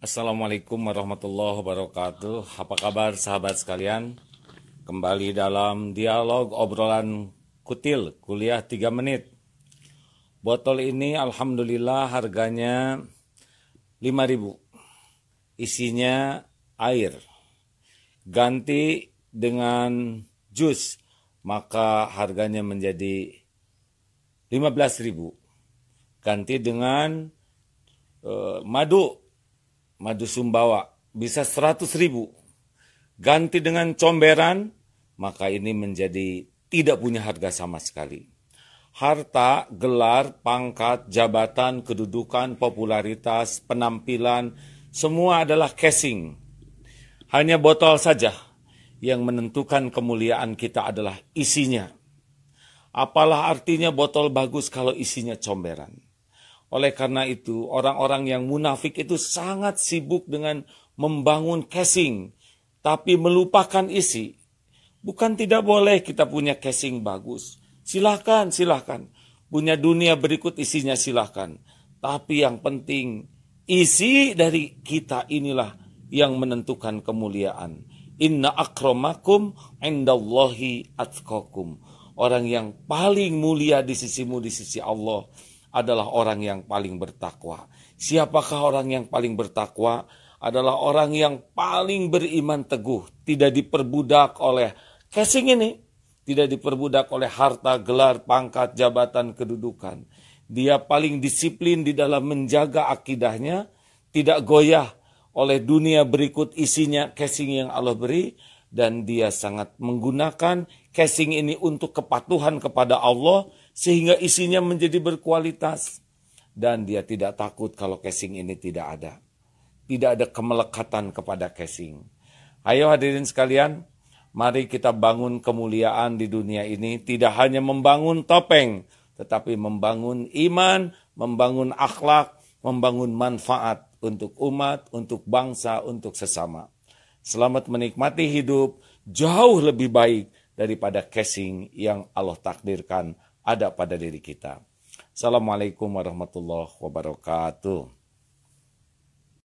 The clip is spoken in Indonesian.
Assalamualaikum warahmatullahi wabarakatuh. Apa kabar sahabat sekalian? Kembali dalam dialog obrolan kutil kuliah 3 menit. Botol ini alhamdulillah harganya 5000. Isinya air. Ganti dengan jus, maka harganya menjadi 15000. Ganti dengan uh, madu madu sumbawa bisa 100 ribu, ganti dengan comberan, maka ini menjadi tidak punya harga sama sekali. Harta, gelar, pangkat, jabatan, kedudukan, popularitas, penampilan, semua adalah casing. Hanya botol saja yang menentukan kemuliaan kita adalah isinya. Apalah artinya botol bagus kalau isinya comberan? Oleh karena itu, orang-orang yang munafik itu sangat sibuk dengan membangun casing, tapi melupakan isi. Bukan tidak boleh kita punya casing bagus. Silahkan, silahkan. Punya dunia berikut isinya silahkan. Tapi yang penting, isi dari kita inilah yang menentukan kemuliaan. Inna akromakum indallahi atkokum. Orang yang paling mulia di sisimu di sisi Allah adalah orang yang paling bertakwa. Siapakah orang yang paling bertakwa? Adalah orang yang paling beriman teguh, tidak diperbudak oleh casing ini, tidak diperbudak oleh harta, gelar, pangkat, jabatan, kedudukan. Dia paling disiplin di dalam menjaga akidahnya, tidak goyah oleh dunia berikut isinya casing yang Allah beri, dan dia sangat menggunakan casing ini untuk kepatuhan kepada Allah sehingga isinya menjadi berkualitas dan dia tidak takut kalau casing ini tidak ada. Tidak ada kemelekatan kepada casing. Ayo hadirin sekalian, mari kita bangun kemuliaan di dunia ini tidak hanya membangun topeng tetapi membangun iman, membangun akhlak, membangun manfaat untuk umat, untuk bangsa, untuk sesama. Selamat menikmati hidup jauh lebih baik daripada casing yang Allah takdirkan ada pada diri kita. Assalamualaikum warahmatullahi wabarakatuh.